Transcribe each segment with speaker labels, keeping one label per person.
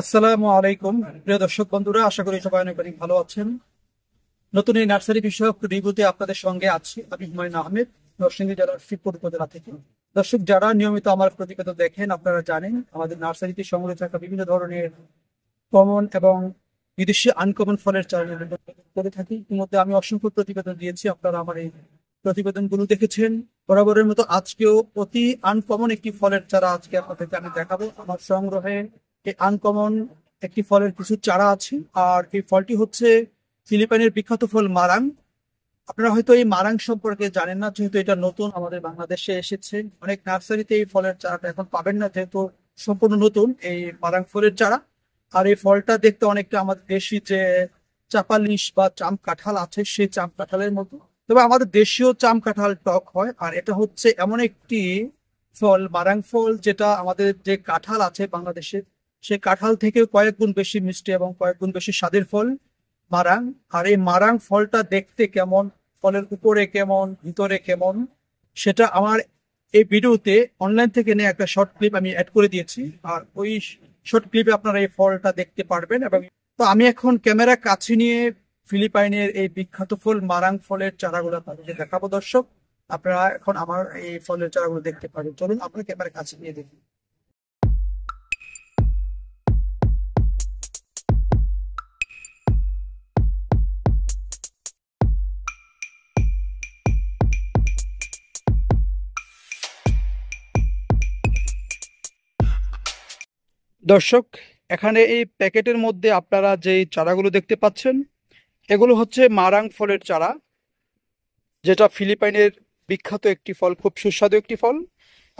Speaker 1: আসসালামু আলাইকুম প্রিয় দর্শক বন্ধুরা আশা করি সবাই অনেক অনেক ভালো আছেন নতুন এই নার্সারি বিষয়ক রিভিউতে আপনাদের সঙ্গে আছি আমি হুমায়ুন আহমেদ জেলার উপজেলা থেকে দর্শক যারা নিয়মিত আমার প্রতিবেদন দেখেন আপনারা জানেন আমাদের নার্সারিতে থাকা বিভিন্ন ধরনের কমন এবং বিদেশি আনকমন ফলের চারা করে থাকি ইতিমধ্যে আমি অসংখ্য প্রতিবেদন দিয়েছি আপনারা আমার এই প্রতিবেদনগুলো দেখেছেন বরাবরের মতো আজকেও অতি আনকমন একটি ফলের চারা আজকে আপনাদেরকে আমি দেখাবো আমার সংগ্রহে আনকমন একটি ফলের কিছু চারা আছে আর এই ফলটি হচ্ছে ফিলিপাইনের বিখ্যাত ফল মারাং আপনারা হয়তো এই মারাং সম্পর্কে জানেন না যেহেতু এটা নতুন আমাদের বাংলাদেশে এসেছে অনেক নার্সারিতে এই ফলের চারাটা এখন পাবেন না যেহেতু সম্পূর্ণ নতুন এই মারাং ফলের চারা আর এই ফলটা দেখতে অনেকটা আমাদের দেশি যে চাপালিশ বা চাম কাঁঠাল আছে সেই চাম কাঁঠালের মতো তবে আমাদের দেশীয় চাম কাঁঠাল টক হয় আর এটা হচ্ছে এমন একটি ফল মারাং ফল যেটা আমাদের যে কাঁঠাল আছে বাংলাদেশের সে কাঁঠাল থেকে কয়েক গুণ বেশি মিষ্টি এবং কয়েক গুণ বেশি স্বাদের ফল মারাং আর এই মারাং ফলটা দেখতে কেমন ফলের উপরে কেমন ভিতরে কেমন সেটা আমার এই ভিডিওতে অনলাইন থেকে নিয়ে একটা শর্ট ক্লিপ আমি অ্যাড করে দিয়েছি আর ওই শর্ট ক্লিপে আপনারা এই ফলটা দেখতে পারবেন এবং তো আমি এখন ক্যামেরা কাছে নিয়ে ফিলিপাইনের এই বিখ্যাত ফল মারাং ফলের চারাগুলো তাদেরকে দেখাবো দর্শক আপনারা এখন আমার এই ফলের চারাগুলো দেখতে পারেন চলুন আপনার ক্যামেরা কাছে নিয়ে দেখুন দর্শক এখানে এই প্যাকেটের মধ্যে আপনারা যে চারাগুলো দেখতে পাচ্ছেন এগুলো হচ্ছে মারাং ফলের চারা যেটা ফিলিপাইনের বিখ্যাত একটি ফল খুব সুস্বাদু একটি ফল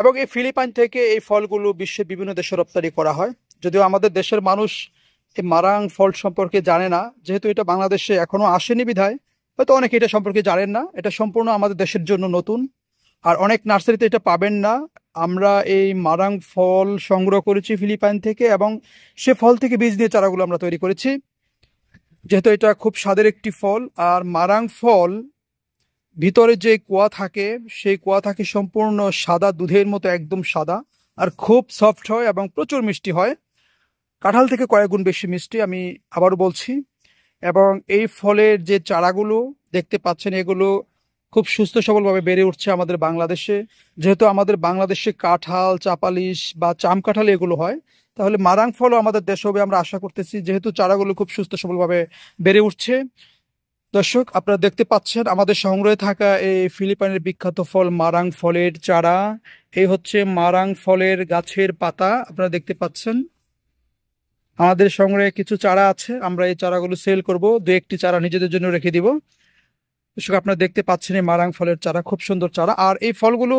Speaker 1: এবং এই ফিলিপাইন থেকে এই ফলগুলো বিশ্বের বিভিন্ন দেশে রপ্তানি করা হয় যদিও আমাদের দেশের মানুষ এই মারাং ফল সম্পর্কে জানে না যেহেতু এটা বাংলাদেশে এখনও আসেনি বিধায় হয়তো অনেকে এটা সম্পর্কে জানেন না এটা সম্পূর্ণ আমাদের দেশের জন্য নতুন আর অনেক নার্সারিতে এটা পাবেন না আমরা এই মারাং ফল সংগ্রহ করেছি ফিলিপাইন থেকে এবং সে ফল থেকে বীজ দিয়ে চারাগুলো আমরা তৈরি করেছি যেহেতু এটা খুব স্বাদের একটি ফল আর মারাং ফল ভিতরে যে কুয়া থাকে সেই কুয়া থাকে সম্পূর্ণ সাদা দুধের মতো একদম সাদা আর খুব সফট হয় এবং প্রচুর মিষ্টি হয় কাঁঠাল থেকে কয়েক গুণ বেশি মিষ্টি আমি আবারও বলছি এবং এই ফলের যে চারাগুলো দেখতে পাচ্ছেন এগুলো খুব সুস্থ সবলভাবে বেড়ে উঠছে আমাদের বাংলাদেশে যেহেতু আমাদের বাংলাদেশে কাঁঠাল চাপালিশ বা চাম কাঁঠাল এগুলো হয় তাহলে মারাং ফলও আমাদের দেশে হবে আমরা আশা করতেছি যেহেতু চারাগুলো খুব সুস্থ সবলভাবে বেড়ে উঠছে দর্শক আপনারা দেখতে পাচ্ছেন আমাদের সংগ্রহে থাকা এই ফিলিপাইনের বিখ্যাত ফল মারাং ফলের চারা এই হচ্ছে মারাং ফলের গাছের পাতা আপনারা দেখতে পাচ্ছেন আমাদের সংগ্রহে কিছু চারা আছে আমরা এই চারাগুলো সেল করব দু একটি চারা নিজেদের জন্য রেখে দিব দর্শক আপনারা দেখতে পাচ্ছেন এই মারাং ফলের চারা খুব সুন্দর চারা আর এই ফলগুলো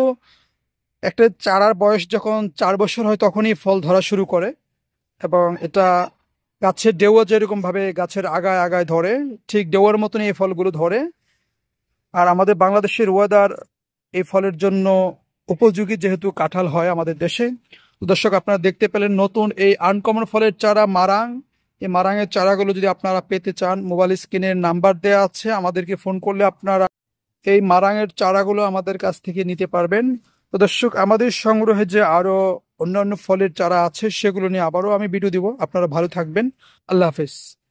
Speaker 1: একটা চারার বয়স যখন চার বছর হয় তখনই ফল ধরা শুরু করে এবং এটা গাছের ডেউয়া যেরকমভাবে গাছের আগায় আগায় ধরে ঠিক ডেওয়ার মতন এই ফলগুলো ধরে আর আমাদের বাংলাদেশের ওয়েদার এই ফলের জন্য উপযোগী যেহেতু কাঁঠাল হয় আমাদের দেশে দর্শক আপনারা দেখতে পেলেন নতুন এই আনকমন ফলের চারা মারাং এই মারাঙের চারাগুলো যদি আপনারা পেতে চান মোবাইল স্ক্রিনের নাম্বার দেওয়া আছে আমাদেরকে ফোন করলে আপনারা এই মারাঙের চারাগুলো আমাদের কাছ থেকে নিতে পারবেন তো দর্শক আমাদের সংগ্রহে যে আরও অন্যান্য ফলের চারা আছে সেগুলো নিয়ে আবারও আমি ভিডিও দিব আপনারা ভালো থাকবেন আল্লাহ হাফেজ